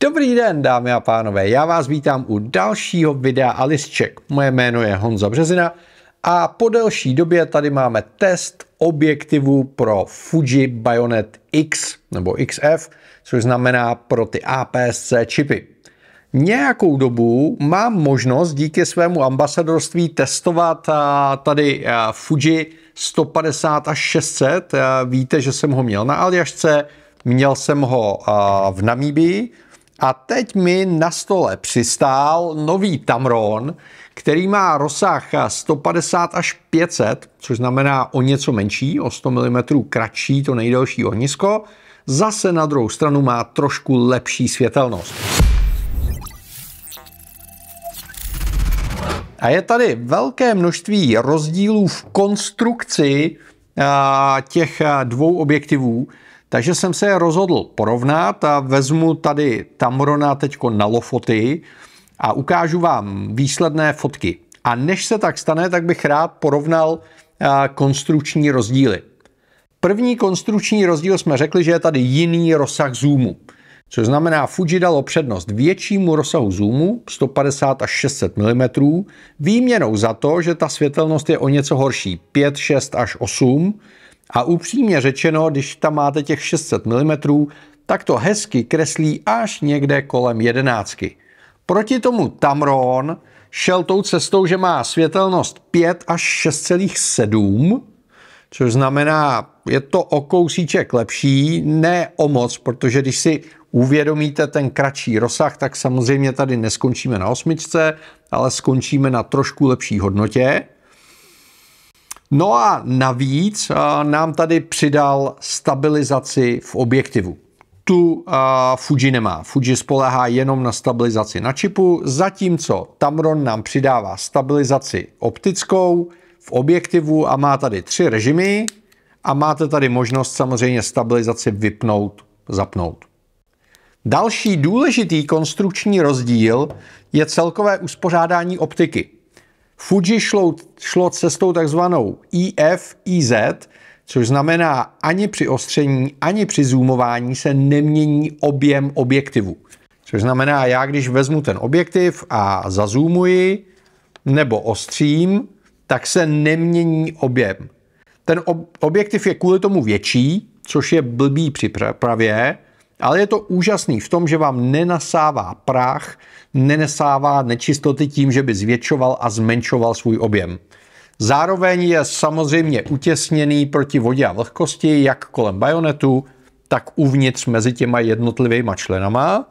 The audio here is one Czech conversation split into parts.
Dobrý den, dámy a pánové, já vás vítám u dalšího videa Alice Check. Moje jméno je Honza Březina a po delší době tady máme test objektivu pro Fuji Bayonet X nebo XF, což znamená pro ty APS-C čipy. Nějakou dobu mám možnost díky svému ambasadorství testovat eh, tady eh, Fuji 150 až 600. Eh, víte, že jsem ho měl na Aljašce, měl jsem ho v Namíbii, a teď mi na stole přistál nový Tamron, který má rozsah 150 až 500, což znamená o něco menší, o 100 mm kratší to nejdelší ohnisko. Zase na druhou stranu má trošku lepší světelnost. A je tady velké množství rozdílů v konstrukci těch dvou objektivů. Takže jsem se rozhodl porovnat a vezmu tady Tamrona teď na lofoty a ukážu vám výsledné fotky. A než se tak stane, tak bych rád porovnal eh, konstruční rozdíly. První konstruční rozdíl jsme řekli, že je tady jiný rozsah zoomu. Což znamená, Fuji dalo přednost většímu rozsahu zoomu, 150 až 600 mm, výměnou za to, že ta světelnost je o něco horší, 5, 6 až 8 a upřímně řečeno, když tam máte těch 600 mm, tak to hezky kreslí až někde kolem jedenáctky. Proti tomu Tamron šel tou cestou, že má světelnost 5 až 6,7, což znamená, je to o kousíček lepší, ne o moc, protože když si uvědomíte ten kratší rozsah, tak samozřejmě tady neskončíme na osmičce, ale skončíme na trošku lepší hodnotě. No a navíc eh, nám tady přidal stabilizaci v objektivu. Tu eh, Fuji nemá. Fuji spolehá jenom na stabilizaci na čipu, zatímco Tamron nám přidává stabilizaci optickou v objektivu a má tady tři režimy a máte tady možnost samozřejmě stabilizaci vypnout, zapnout. Další důležitý konstrukční rozdíl je celkové uspořádání optiky. Fuji šlo, šlo cestou takzvanou e IFIZ, což znamená ani při ostření, ani při zoomování se nemění objem objektivu. Což znamená, já když vezmu ten objektiv a zazumuji nebo ostřím, tak se nemění objem. Ten ob- objektiv je kvůli tomu větší, což je blbý při přepravě, ale je to úžasný v tom, že vám nenasává prach, nenasává nečistoty tím, že by zvětšoval a zmenšoval svůj objem. Zároveň je samozřejmě utěsněný proti vodě a vlhkosti, jak kolem bajonetu, tak uvnitř mezi těma jednotlivýma členama.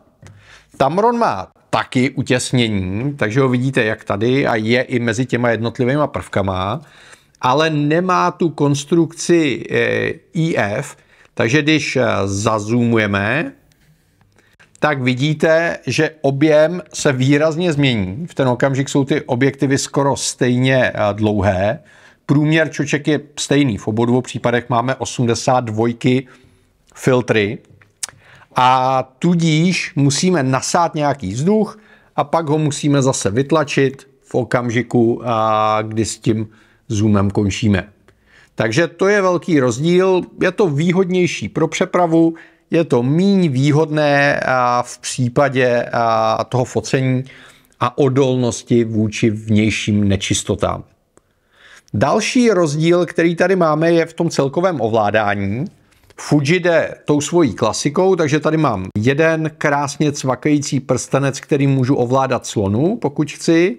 Tamron má taky utěsnění, takže ho vidíte jak tady a je i mezi těma jednotlivýma prvkama, ale nemá tu konstrukci eh, IF, takže když eh, zazumujeme, tak vidíte, že objem se výrazně změní. V ten okamžik jsou ty objektivy skoro stejně eh, dlouhé. Průměr čoček je stejný. V obou dvou případech máme 82 filtry. A tudíž musíme nasát nějaký vzduch a pak ho musíme zase vytlačit v okamžiku, eh, kdy s tím zoomem končíme. Takže to je velký rozdíl, je to výhodnější pro přepravu, je to míň výhodné v případě toho focení a odolnosti vůči vnějším nečistotám. Další rozdíl, který tady máme, je v tom celkovém ovládání. Fuji jde tou svojí klasikou, takže tady mám jeden krásně cvakající prstenec, který můžu ovládat slonu, pokud chci.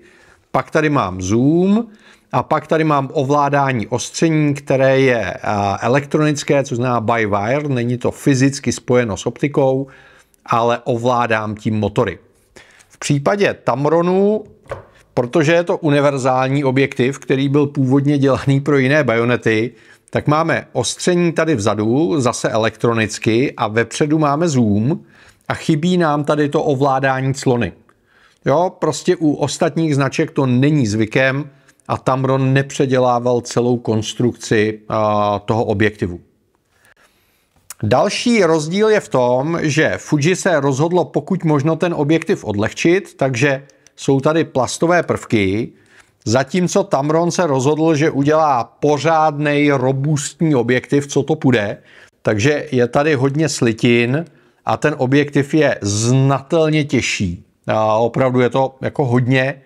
Pak tady mám zoom a pak tady mám ovládání ostření, které je elektronické, což znamená by wire, není to fyzicky spojeno s optikou, ale ovládám tím motory. V případě Tamronu, protože je to univerzální objektiv, který byl původně dělaný pro jiné bajonety, tak máme ostření tady vzadu, zase elektronicky, a vepředu máme zoom a chybí nám tady to ovládání clony. Jo, prostě u ostatních značek to není zvykem, a Tamron nepředělával celou konstrukci toho objektivu. Další rozdíl je v tom, že Fuji se rozhodlo pokud možno ten objektiv odlehčit, takže jsou tady plastové prvky, zatímco Tamron se rozhodl, že udělá pořádný robustní objektiv, co to půjde, takže je tady hodně slitin a ten objektiv je znatelně těžší. A opravdu je to jako hodně,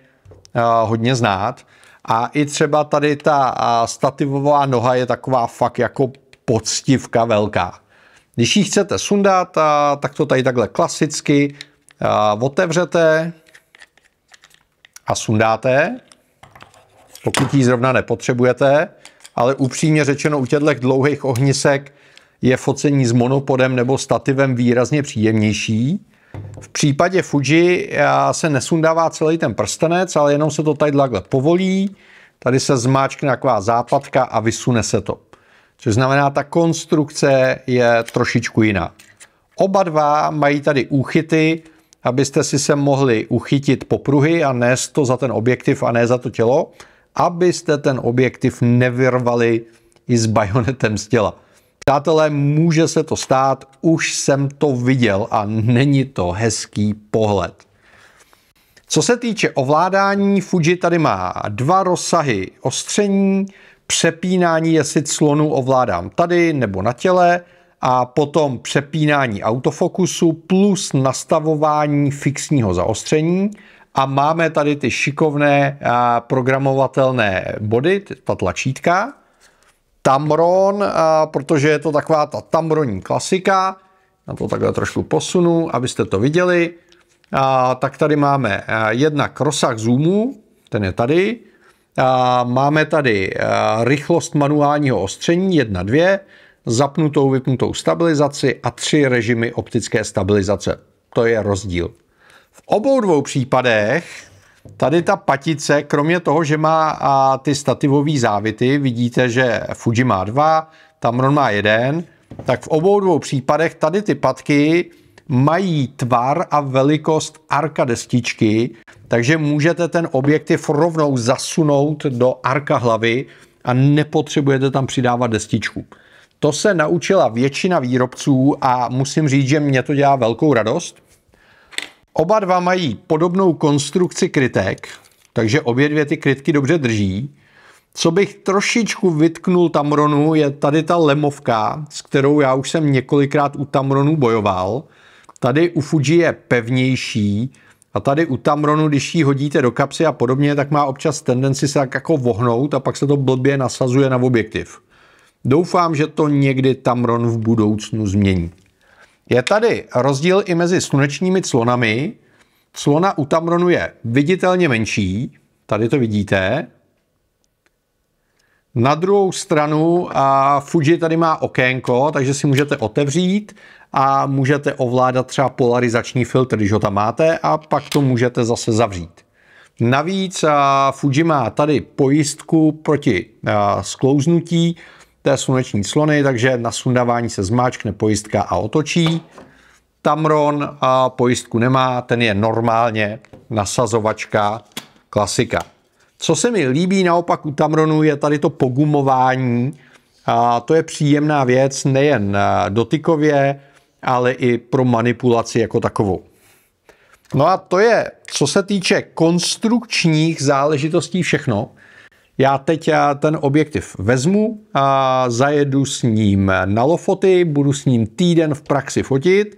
hodně znát. A i třeba tady ta stativová noha je taková fakt jako poctivka velká. Když ji chcete sundat, tak to tady takhle klasicky otevřete a sundáte, pokud ji zrovna nepotřebujete, ale upřímně řečeno u těchto dlouhých ohnisek je focení s monopodem nebo stativem výrazně příjemnější, v případě Fuji se nesundává celý ten prstenec, ale jenom se to tady takhle povolí. Tady se zmáčkne taková západka a vysune se to. Což znamená, ta konstrukce je trošičku jiná. Oba dva mají tady úchyty, abyste si se mohli uchytit popruhy a nést to za ten objektiv a ne za to tělo, abyste ten objektiv nevyrvali i s bajonetem z těla. Přátelé, může se to stát, už jsem to viděl a není to hezký pohled. Co se týče ovládání, Fuji tady má dva rozsahy ostření, přepínání, jestli slonu ovládám tady nebo na těle, a potom přepínání autofokusu plus nastavování fixního zaostření a máme tady ty šikovné programovatelné body, ta tlačítka. Tamron, protože je to taková ta tamronní klasika. Na to takhle trošku posunu, abyste to viděli. Tak tady máme eh, jednak rozsah zoomu, ten je tady. Máme tady eh, rychlost manuálního ostření jedna dvě, zapnutou, vypnutou stabilizaci a tři režimy optické stabilizace. To je rozdíl. V obou dvou případech Tady ta patice, kromě toho, že má a, ty stativové závity, vidíte, že Fuji má dva, Tamron má jeden, tak v obou dvou případech tady ty patky mají tvar a velikost arka destičky, takže můžete ten objektiv rovnou zasunout do arka hlavy a nepotřebujete tam přidávat destičku. To se naučila většina výrobců a musím říct, že mě to dělá velkou radost, Oba dva mají podobnou konstrukci krytek, takže obě dvě ty krytky dobře drží. Co bych trošičku vytknul Tamronu, je tady ta lemovka, s kterou já už jsem několikrát u Tamronu bojoval. Tady u Fuji je pevnější a tady u Tamronu, když ji hodíte do kapsy a podobně, tak má občas tendenci se tak jako vohnout a pak se to blbě nasazuje na objektiv. Doufám, že to někdy Tamron v budoucnu změní. Je tady rozdíl i mezi slunečními clonami. Clona u Tamronu je viditelně menší, tady to vidíte. Na druhou stranu a Fuji tady má okénko, takže si můžete otevřít a můžete ovládat třeba polarizační filtr, když ho tam máte a pak to můžete zase zavřít. Navíc a Fuji má tady pojistku proti a, sklouznutí, té sluneční slony, takže na sundávání se zmáčkne pojistka a otočí. Tamron a pojistku nemá, ten je normálně nasazovačka klasika. Co se mi líbí naopak u Tamronu je tady to pogumování. A to je příjemná věc nejen eh, dotykově, ale i pro manipulaci jako takovou. No a to je, co se týče konstrukčních záležitostí všechno. Já teď ten objektiv vezmu, a zajedu s ním na Lofoty, budu s ním týden v praxi fotit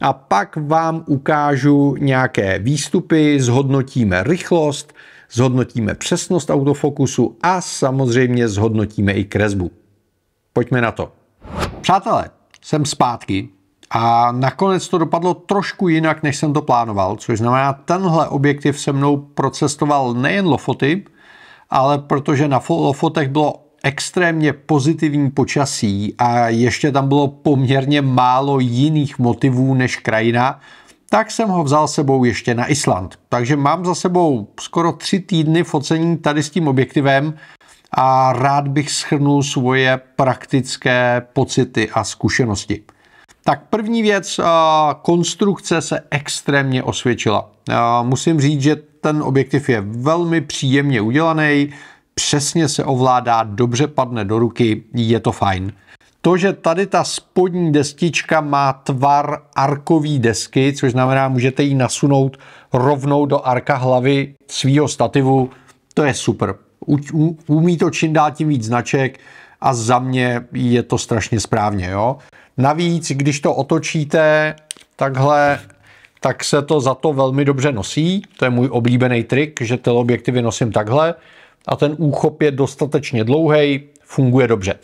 a pak vám ukážu nějaké výstupy, zhodnotíme rychlost, zhodnotíme přesnost autofokusu a samozřejmě zhodnotíme i kresbu. Pojďme na to. Přátelé, jsem zpátky a nakonec to dopadlo trošku jinak, než jsem to plánoval, což znamená, tenhle objektiv se mnou procestoval nejen Lofoty, ale protože na Lofotech bylo extrémně pozitivní počasí a ještě tam bylo poměrně málo jiných motivů než krajina, tak jsem ho vzal sebou ještě na Island. Takže mám za sebou skoro tři týdny focení tady s tím objektivem a rád bych schrnul svoje praktické pocity a zkušenosti. Tak první věc, eh, konstrukce se extrémně osvědčila. Eh, musím říct, že ten objektiv je velmi příjemně udělaný, přesně se ovládá, dobře padne do ruky, je to fajn. To, že tady ta spodní destička má tvar arkové desky, což znamená, můžete ji nasunout rovnou do arka hlavy svýho stativu, to je super. Umí to čím dál tím víc značek a za mě je to strašně správně. Jo? Navíc, když to otočíte takhle, tak se to za to velmi dobře nosí. To je můj oblíbený trik, že objektivy nosím takhle a ten úchop je dostatečně dlouhý, funguje dobře.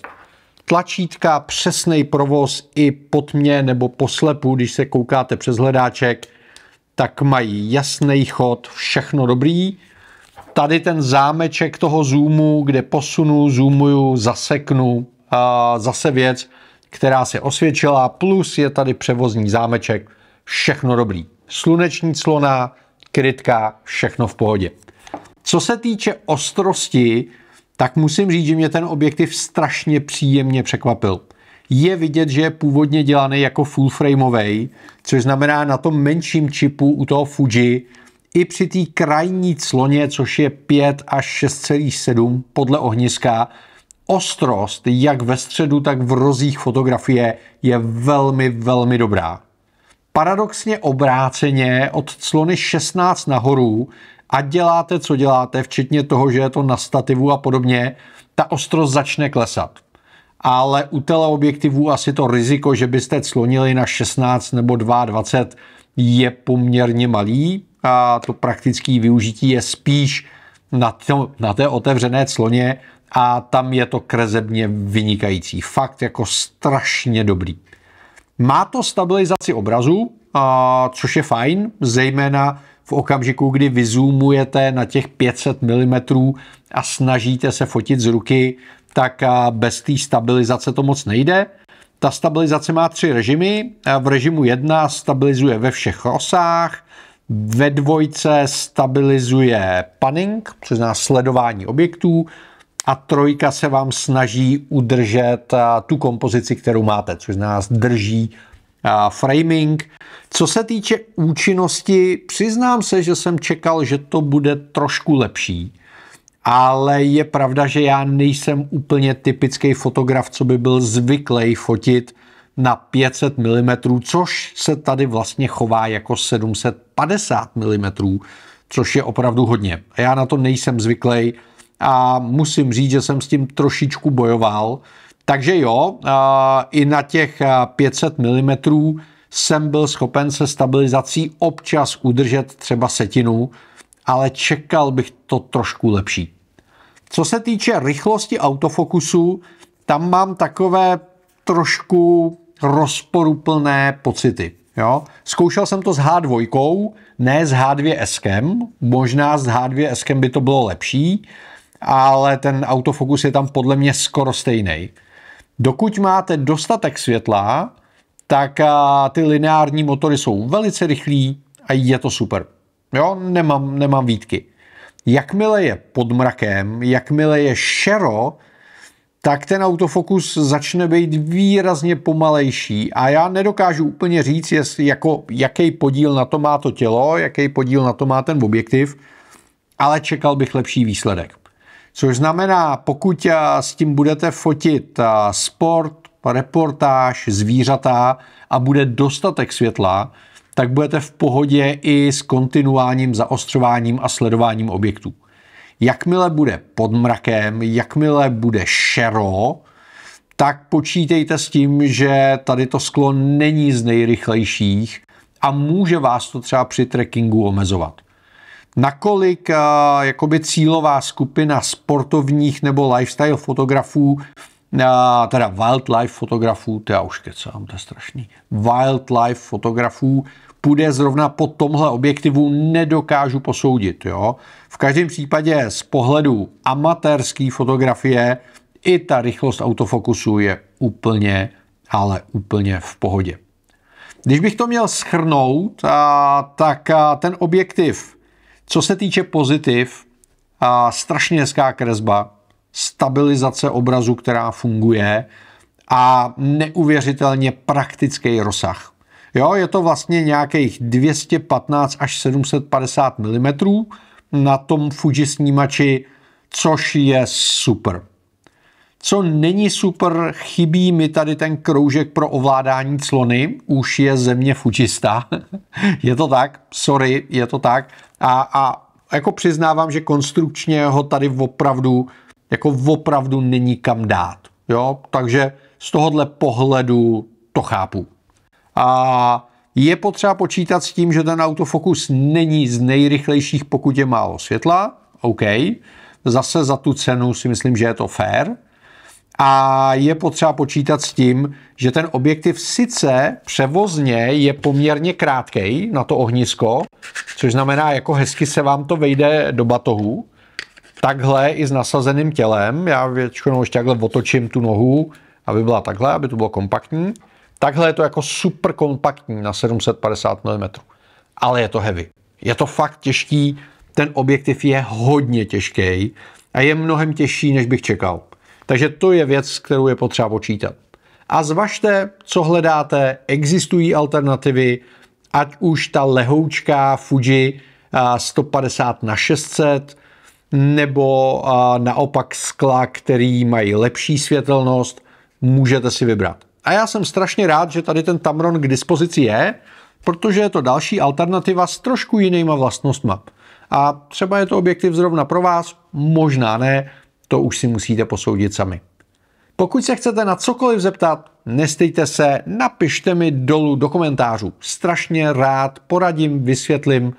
Tlačítka, přesný provoz i po tmě nebo po slepu, když se koukáte přes hledáček, tak mají jasný chod, všechno dobrý. Tady ten zámeček toho zoomu, kde posunu, zoomuju, zaseknu, a zase věc, která se osvědčila, plus je tady převozní zámeček, všechno dobrý. Sluneční clona, krytka, všechno v pohodě. Co se týče ostrosti, tak musím říct, že mě ten objektiv strašně příjemně překvapil. Je vidět, že je původně dělaný jako full frameový, což znamená na tom menším čipu u toho Fuji i při té krajní cloně, což je 5 až 6,7 podle ohniska, ostrost, jak ve středu, tak v rozích fotografie, je velmi, velmi dobrá. Paradoxně obráceně od clony 16 nahoru, a děláte, co děláte, včetně toho, že je to na stativu a podobně, ta ostrost začne klesat. Ale u teleobjektivů asi to riziko, že byste clonili na 16 nebo 22, je poměrně malý a to praktické využití je spíš na, to, na té otevřené cloně a tam je to krezebně vynikající. Fakt jako strašně dobrý. Má to stabilizaci obrazu, a, což je fajn, zejména v okamžiku, kdy vyzumujete na těch 500 mm a snažíte se fotit z ruky, tak bez té stabilizace to moc nejde. Ta stabilizace má tři režimy. V režimu 1 stabilizuje ve všech rozsách, ve dvojce stabilizuje panning, což znamená sledování objektů, a trojka se vám snaží udržet tu kompozici, kterou máte, což nás drží framing. Co se týče účinnosti, přiznám se, že jsem čekal, že to bude trošku lepší, ale je pravda, že já nejsem úplně typický fotograf, co by byl zvyklý fotit na 500 mm, což se tady vlastně chová jako 750 mm, což je opravdu hodně. Já na to nejsem zvyklý, a musím říct, že jsem s tím trošičku bojoval. Takže jo, i na těch 500 mm jsem byl schopen se stabilizací občas udržet třeba setinu, ale čekal bych to trošku lepší. Co se týče rychlosti autofokusu, tam mám takové trošku rozporuplné pocity. Jo? Zkoušel jsem to s H2, ne s H2S, možná s H2S by to bylo lepší, ale ten autofokus je tam podle mě skoro stejný. Dokud máte dostatek světla, tak ty lineární motory jsou velice rychlí a je to super. Jo, nemám, nemám výtky. Jakmile je pod mrakem, jakmile je šero, tak ten autofokus začne být výrazně pomalejší a já nedokážu úplně říct, jest, jako, jaký podíl na to má to tělo, jaký podíl na to má ten objektiv, ale čekal bych lepší výsledek. Což znamená, pokud eh, s tím budete fotit eh, sport, reportáž, zvířata a bude dostatek světla, tak budete v pohodě i s kontinuálním zaostřováním a sledováním objektů. Jakmile bude pod mrakem, jakmile bude šero, tak počítejte s tím, že tady to sklo není z nejrychlejších a může vás to třeba při trekkingu omezovat nakolik eh, jakoby cílová skupina sportovních nebo lifestyle fotografů eh, teda wildlife fotografů, to já už kecám, to je strašný, wildlife fotografů půjde zrovna po tomhle objektivu, nedokážu posoudit. Jo? V každém případě z pohledu amatérské fotografie i ta rychlost autofokusu je úplně, ale úplně v pohodě. Když bych to měl schrnout, a, eh, tak a, ten objektiv co se týče pozitiv, a strašně hezká kresba, stabilizace obrazu, která funguje a neuvěřitelně praktický rozsah. Jo, je to vlastně nějakých 215 až 750 mm na tom Fuji snímači, což je super. Co není super, chybí mi tady ten kroužek pro ovládání clony, už je země fučista. je to tak, sorry, je to tak. A, a jako přiznávám, že konstrukčně ho tady opravdu, jako opravdu není kam dát. Jo? Takže z tohohle pohledu to chápu. A je potřeba počítat s tím, že ten autofokus není z nejrychlejších, pokud je málo světla. OK. Zase za tu cenu si myslím, že je to fair a je potřeba počítat s tím, že ten objektiv sice převozně je poměrně krátký na to ohnisko, což znamená, jako hezky se vám to vejde do batohu, takhle i s nasazeným tělem, já většinou ještě takhle otočím tu nohu, aby byla takhle, aby to bylo kompaktní, takhle je to jako super kompaktní na 750 mm. Ale je to heavy. Je to fakt těžký, ten objektiv je hodně těžký a je mnohem těžší, než bych čekal. Takže to je věc, kterou je potřeba počítat. A zvažte, co hledáte, existují alternativy, ať už ta lehoučka Fuji 150 na 600, nebo naopak skla, který mají lepší světelnost, můžete si vybrat. A já jsem strašně rád, že tady ten Tamron k dispozici je, protože je to další alternativa s trošku jinýma vlastnostma. A třeba je to objektiv zrovna pro vás, možná ne, to už si musíte posoudit sami. Pokud se chcete na cokoliv zeptat, nestejte se, napište mi dolů do komentářů. Strašně rád poradím, vysvětlím,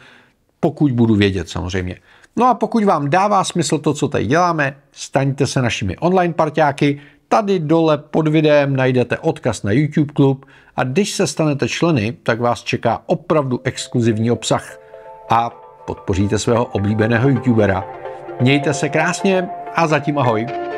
pokud budu vědět samozřejmě. No a pokud vám dává smysl to, co tady děláme, staňte se našimi online partiáky. Tady dole pod videem najdete odkaz na YouTube klub a když se stanete členy, tak vás čeká opravdu exkluzivní obsah a podpoříte svého oblíbeného youtubera. Mějte se krásně a zatím ahoj.